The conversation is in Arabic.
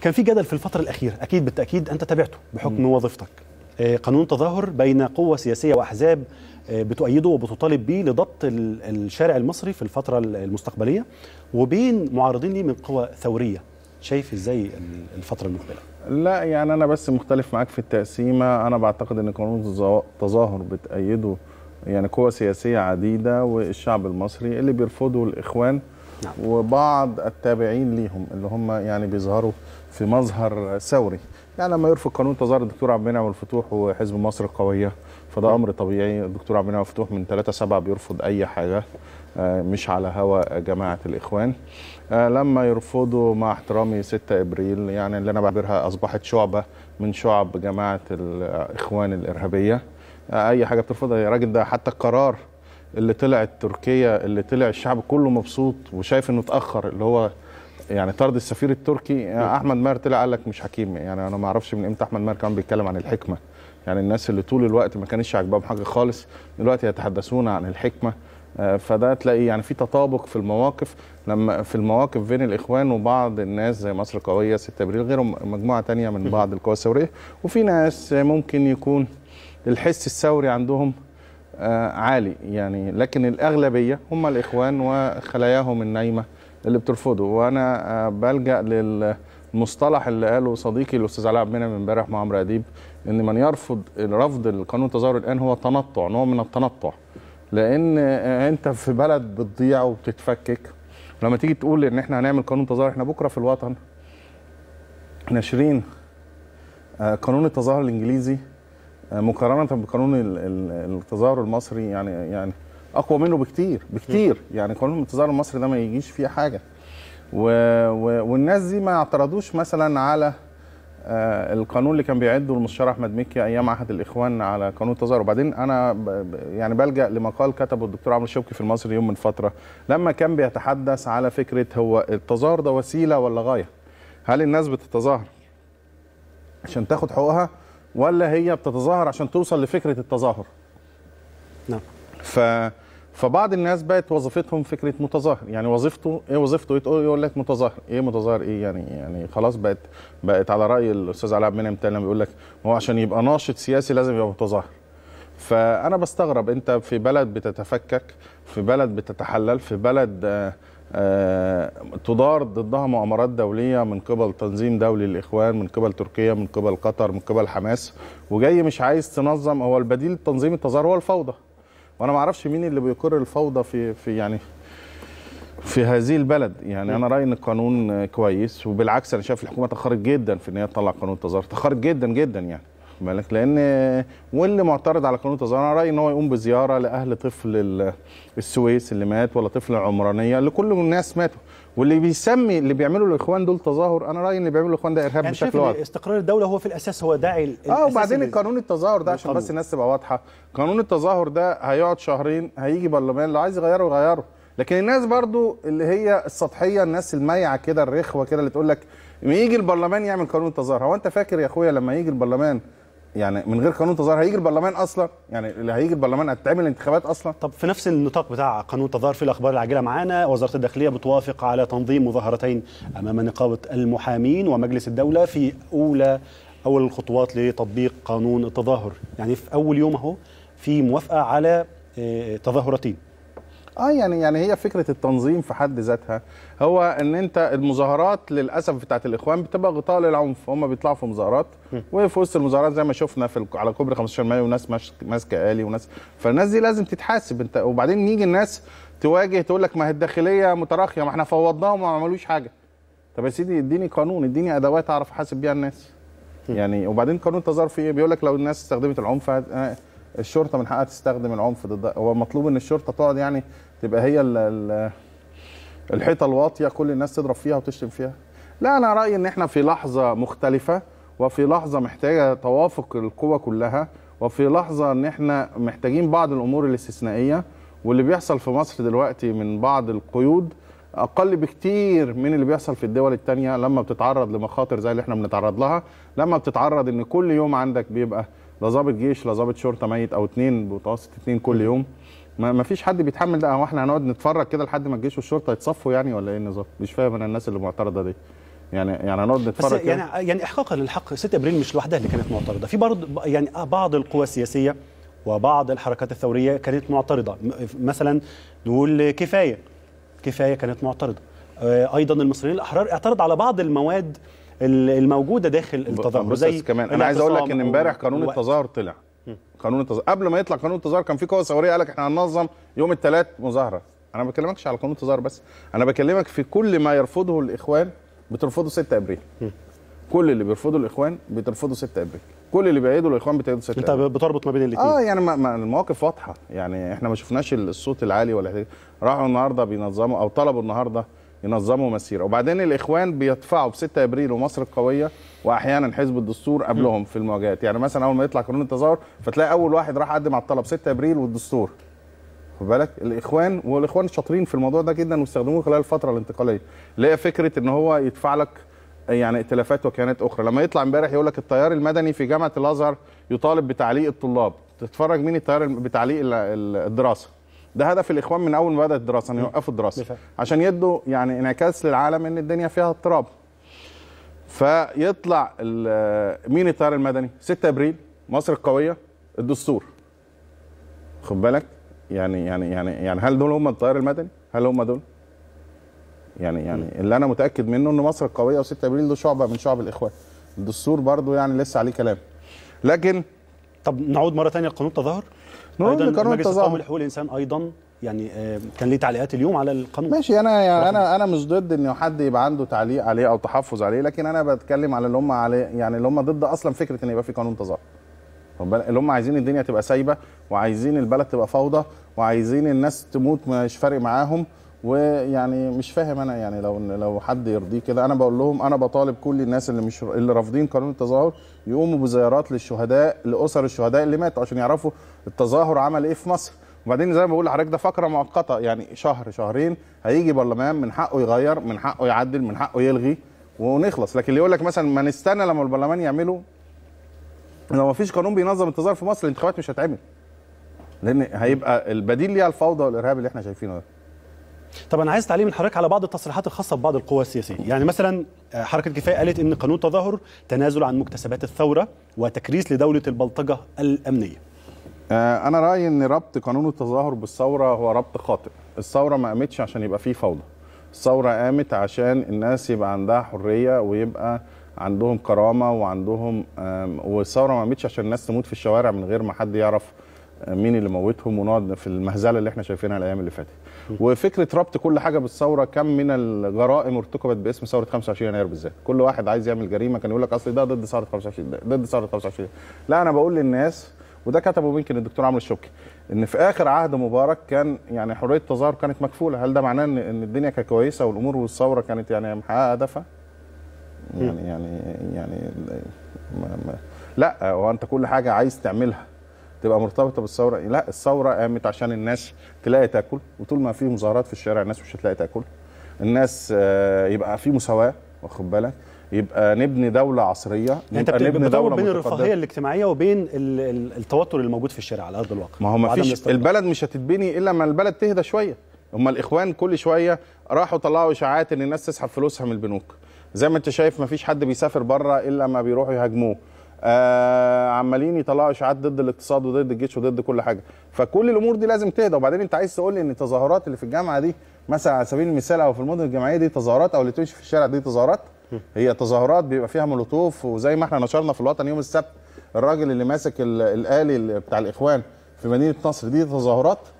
كان في جدل في الفترة الأخيرة أكيد بالتأكيد أنت تابعته بحكم م. وظيفتك آه، قانون تظاهر بين قوة سياسية وأحزاب آه، بتؤيده وبتطالب به لضبط الشارع المصري في الفترة المستقبلية وبين معارضين ليه من قوى ثورية شايف ازاي الفترة المقبلة؟ لا يعني أنا بس مختلف معاك في التقسيمة أنا بعتقد أن قانون التظاهر بتأيده يعني قوى سياسية عديدة والشعب المصري اللي بيرفضه الإخوان نعم. وبعض التابعين ليهم اللي هم يعني بيظهروا في مظهر ثوري يعني لما يرفض قانون تظاهر الدكتور عبد المنعم الفتوح وحزب مصر القويه فده امر طبيعي الدكتور عبد المنعم الفتوح من 3 7 بيرفض اي حاجه آه، مش على هوا جماعه الاخوان آه، لما يرفضوا مع احترامي 6 ابريل يعني اللي انا بعتبرها اصبحت شعبه من شعب جماعه الاخوان الارهابيه آه، اي حاجه بترفضها يا راجل ده حتى القرار اللي طلعت تركيا اللي طلع الشعب كله مبسوط وشايف انه اتاخر اللي هو يعني طرد السفير التركي يعني احمد ماهر طلع قال لك مش حكيم يعني انا ما اعرفش من امتى احمد ماهر كان بيتكلم عن الحكمه يعني الناس اللي طول الوقت ما كانش عاجباهم حاجه خالص دلوقتي يتحدثون عن الحكمه آه، فده تلاقي يعني في تطابق في المواقف لما في المواقف بين الاخوان وبعض الناس زي مصر قويه 6 ابريل غيرهم مجموعه تانية من بعض القوى الثوريه وفي ناس ممكن يكون الحس الثوري عندهم آه، عالي يعني لكن الأغلبية هم الإخوان وخلاياهم النايمة اللي بترفضه وأنا آه، بلجأ للمصطلح اللي قاله صديقي الأستاذ علاء عبد المنعم امبارح مع عمرو أديب إن من يرفض رفض القانون التظاهر الآن هو تنطع نوع من التنطع لأن آه، أنت في بلد بتضيع وبتتفكك لما تيجي تقول إن إحنا هنعمل قانون تظاهر إحنا بكرة في الوطن ناشرين قانون التظاهر الإنجليزي آه، مقارنه بقانون التظاهر المصري يعني يعني اقوى منه بكتير بكتير يعني قانون التظاهر المصري ده ما يجيش فيه حاجه و و والناس دي ما اعترضوش مثلا على آه، القانون اللي كان بيعده المستشار احمد مكي ايام عهد الاخوان على قانون التظاهر وبعدين انا يعني بلجا لمقال كتبه الدكتور عمرو شوقي في المصري يوم من فتره لما كان بيتحدث على فكره هو التظاهر ده وسيله ولا غايه هل الناس بتتظاهر عشان تاخد حقوقها ولا هي بتتظاهر عشان توصل لفكره التظاهر نعم ف فبعض الناس بقت وظيفتهم فكره متظاهر يعني وظيفته ايه وظيفته ايه يقول لك متظاهر ايه متظاهر ايه يعني يعني خلاص بقت بقت على راي الاستاذ علاء عبد المنعم لما بيقول لك هو عشان يبقى ناشط سياسي لازم يبقى متظاهر فانا بستغرب انت في بلد بتتفكك في بلد بتتحلل في بلد آه آه، تدار ضدها مؤامرات دولية من قبل تنظيم دولي للإخوان من قبل تركيا من قبل قطر من قبل حماس وجاي مش عايز تنظم هو البديل لتنظيم التظاهر هو الفوضى وأنا ما أعرفش مين اللي بيقر الفوضى في, في يعني في هذه البلد يعني انا رايي ان القانون كويس وبالعكس انا شايف الحكومه تاخرت جدا في ان هي تطلع قانون التظاهر تاخرت جدا جدا يعني بالك لان واللي معترض على قانون التظاهر انا رايي ان هو يقوم بزياره لاهل طفل السويس اللي مات ولا طفل عمرانيه لكل الناس ماتوا واللي بيسمي اللي بيعملوا الاخوان دول تظاهر انا رايي ان اللي بيعملوا الاخوان ده ارهاب يعني بشكل واضح استقرار الدوله هو في الاساس هو داعي اه وبعدين القانون التظاهر ده عشان بس الناس تبقى واضحه قانون التظاهر ده هيقعد شهرين هيجي برلمان لو عايز يغيره يغيره لكن الناس برضو اللي هي السطحيه الناس المايعه كده الرخوه كده اللي تقول لك يجي البرلمان يعمل قانون التظاهر هو انت فاكر يا اخويا لما يجي البرلمان يعني من غير قانون تظاهر هيجي البرلمان اصلا يعني اللي هيجي البرلمان هتتعمل انتخابات اصلا طب في نفس النطاق بتاع قانون التظاهر في الاخبار العاجله معانا وزاره الداخليه بتوافق على تنظيم مظاهرتين امام نقابه المحامين ومجلس الدوله في اولى اول الخطوات لتطبيق قانون التظاهر يعني في اول يوم اهو في موافقه على آه، تظاهرتين اه يعني يعني هي فكره التنظيم في حد ذاتها هو ان انت المظاهرات للاسف بتاعت الاخوان بتبقى غطاء للعنف هم بيطلعوا في مظاهرات وفي وسط المظاهرات زي ما شفنا في على كوبري 15 مايو وناس ماسكه الي وناس فالناس دي لازم تتحاسب انت وبعدين يجي الناس تواجه تقول لك ما هي الداخليه متراخيه ما احنا فوضناهم وما عملوش حاجه طب يا سيدي اديني قانون اديني ادوات اعرف احاسب بيها الناس يعني وبعدين قانون التظاهر ايه بيقول لك لو الناس استخدمت العنف آه، الشرطه من حقها تستخدم العنف ضد هو مطلوب ان الشرطه تقعد يعني تبقى هي الحيطه الواطيه كل الناس تضرب فيها وتشتم فيها لا انا رايي ان احنا في لحظه مختلفه وفي لحظه محتاجه توافق القوى كلها وفي لحظه ان احنا محتاجين بعض الامور الاستثنائيه واللي بيحصل في مصر دلوقتي من بعض القيود اقل بكتير من اللي بيحصل في الدول التانية لما بتتعرض لمخاطر زي اللي احنا بنتعرض لها لما بتتعرض ان كل يوم عندك بيبقى لا ضابط جيش لا ضابط شرطه ميت او اتنين متوسط اتنين كل يوم ما فيش حد بيتحمل ده هو احنا هنقعد نتفرج كده لحد ما الجيش والشرطه يتصفوا يعني ولا ايه النظام مش فاهم انا الناس اللي معترضه دي يعني يعني هنقعد نتفرج بس يعني يعني احقاقا للحق 6 ابريل مش لوحدها اللي كانت معترضه في برضه يعني بعض القوى السياسيه وبعض الحركات الثوريه كانت معترضه مثلا نقول كفايه كفايه كانت معترضه آه، ايضا المصريين الاحرار اعترض على بعض المواد الموجوده داخل التظاهر زي كمان انا عايز اقول لك ان امبارح قانون التظاهر طلع قانون التظاهر قبل ما يطلع قانون التظاهر كان في قوه ثوريه قال لك احنا هننظم يوم الثلاث مظاهره انا ما بكلمكش على قانون التظاهر بس انا بكلمك في كل ما يرفضه الاخوان بترفضه 6 ابريل كل اللي بيرفضه الاخوان بترفضه 6 ابريل كل اللي بيعيدوا الاخوان بتعيدوا 6 انت بتربط ما بين الاثنين اه يعني ما ما المواقف واضحه يعني احنا ما شفناش الصوت العالي ولا حاجه راحوا النهارده بينظموا او طلبوا النهارده ينظموا مسيره وبعدين الاخوان بيدفعوا ب 6 ابريل ومصر القويه واحيانا حزب الدستور قبلهم في المواجهات يعني مثلا اول ما يطلع قانون التظاهر فتلاقي اول واحد راح قدم على الطلب 6 ابريل والدستور خد بالك الاخوان والاخوان شاطرين في الموضوع ده جدا واستخدموه خلال الفتره الانتقاليه اللي هي فكره ان هو يدفع لك يعني ائتلافات وكيانات اخرى لما يطلع امبارح يقول لك التيار المدني في جامعه الازهر يطالب بتعليق الطلاب تتفرج مين التيار بتعليق الدراسه ده هدف الاخوان من اول ما بدات الدراسه ان يوقفوا الدراسه عشان يدوا يعني انعكاس للعالم ان الدنيا فيها اضطراب فيطلع مين التيار المدني 6 ابريل مصر القويه الدستور خد بالك يعني يعني يعني يعني هل دول هم التيار المدني هل هم دول يعني يعني اللي انا متاكد منه ان مصر القويه و6 ابريل دول شعبه من شعب الاخوان الدستور برضو يعني لسه عليه كلام لكن طب نعود مره ثانيه لقانون التظاهر نعود لقانون التظاهر القومي لحقوق الانسان ايضا يعني آه، كان ليه تعليقات اليوم على القانون ماشي انا انا انا مش ضد ان حد يبقى عنده تعليق عليه او تحفظ عليه لكن انا بتكلم على اللي هم عليه يعني اللي هم ضد اصلا فكره ان يبقى في قانون تظاهر اللي هم عايزين الدنيا تبقى سايبه وعايزين البلد تبقى فوضى وعايزين الناس تموت مش فارق معاهم ويعني مش فاهم انا يعني لو لو حد يرضيه كده انا بقول لهم انا بطالب كل الناس اللي مش اللي رافضين قانون التظاهر يقوموا بزيارات للشهداء لاسر الشهداء اللي ماتوا عشان يعرفوا التظاهر عمل ايه في مصر وبعدين زي ما بقول لحضرتك ده فقره مؤقته يعني شهر شهرين هيجي برلمان من حقه يغير من حقه يعدل من حقه يلغي ونخلص لكن اللي يقول لك مثلا ما نستنى لما البرلمان يعمله لو ما فيش قانون بينظم التظاهر في مصر الانتخابات مش هتعمل لان هيبقى البديل ليها الفوضى والارهاب اللي احنا شايفينه ده طب انا عايز تعليق من حضرتك على بعض التصريحات الخاصه ببعض القوى السياسيه يعني مثلا آه، حركه كفايه قالت ان قانون التظاهر تنازل عن مكتسبات الثوره وتكريس لدوله البلطجه الامنيه آه، انا رايي ان ربط قانون التظاهر بالثوره هو ربط خاطئ الثوره ما قامتش عشان يبقى فيه فوضى الثوره قامت عشان الناس يبقى عندها حريه ويبقى عندهم كرامه وعندهم والثوره ما قامتش عشان الناس تموت في الشوارع من غير ما حد يعرف آه، مين اللي موتهم ونقعد في المهزله اللي احنا شايفينها الايام اللي فاتت وفكره ربط كل حاجه بالثوره كم من الجرائم ارتكبت باسم ثوره 25 يناير بالذات كل واحد عايز يعمل جريمه كان يقول لك اصل ده ضد ثوره 25 ده ضد ثوره 25 لا انا بقول للناس وده كتبه يمكن الدكتور عمرو الشوكي ان في اخر عهد مبارك كان يعني حريه التظاهر كانت مكفوله هل ده معناه ان الدنيا كانت كويسه والامور والثوره كانت يعني محققه هدفها يعني يعني يعني ما ما لا هو انت كل حاجه عايز تعملها تبقى مرتبطه بالثوره لا الثوره قامت عشان الناس تلاقي تاكل وطول ما في مظاهرات في الشارع الناس مش هتلاقي تاكل الناس آه، يبقى في مساواه واخد بالك يبقى نبني دوله عصريه نبقى يعني نبني دوله بين الرفاهيه الاجتماعيه وبين التوتر اللي موجود في الشارع على ارض الواقع ما هو ما فيش البلد مش هتتبني الا ما البلد تهدى شويه هم الاخوان كل شويه راحوا طلعوا اشاعات ان الناس تسحب فلوسها من البنوك زي ما انت شايف ما فيش حد بيسافر بره الا ما بيروحوا يهاجموه آه عمالين يطلعوا اشاعات ضد الاقتصاد وضد الجيش وضد كل حاجه فكل الامور دي لازم تهدى وبعدين انت عايز تقول لي ان التظاهرات اللي في الجامعه دي مثلا على سبيل المثال او في المدن الجامعيه دي تظاهرات او اللي تمشي في الشارع دي تظاهرات هي تظاهرات بيبقى فيها مولوتوف وزي ما احنا نشرنا في الوطن يوم السبت الراجل اللي ماسك الالي بتاع الاخوان في مدينه نصر دي تظاهرات